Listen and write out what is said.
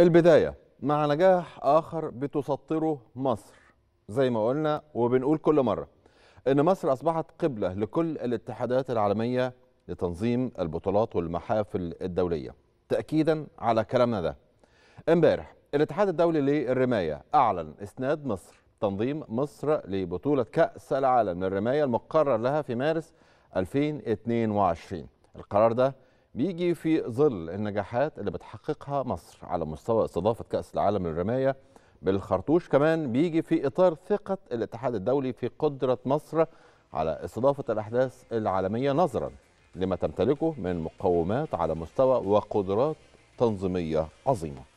البداية مع نجاح آخر بتسطره مصر زي ما قلنا وبنقول كل مرة إن مصر أصبحت قبلة لكل الاتحادات العالمية لتنظيم البطولات والمحافل الدولية تأكيدا على كلامنا ده امبارح الاتحاد الدولي للرماية أعلن إسناد مصر تنظيم مصر لبطولة كأس العالم للرماية المقرر لها في مارس 2022 القرار ده بيجي في ظل النجاحات اللي بتحققها مصر على مستوى استضافة كأس العالم للرماية بالخرطوش كمان بيجي في إطار ثقة الاتحاد الدولي في قدرة مصر على استضافة الأحداث العالمية نظرا لما تمتلكه من مقومات على مستوى وقدرات تنظيمية عظيمة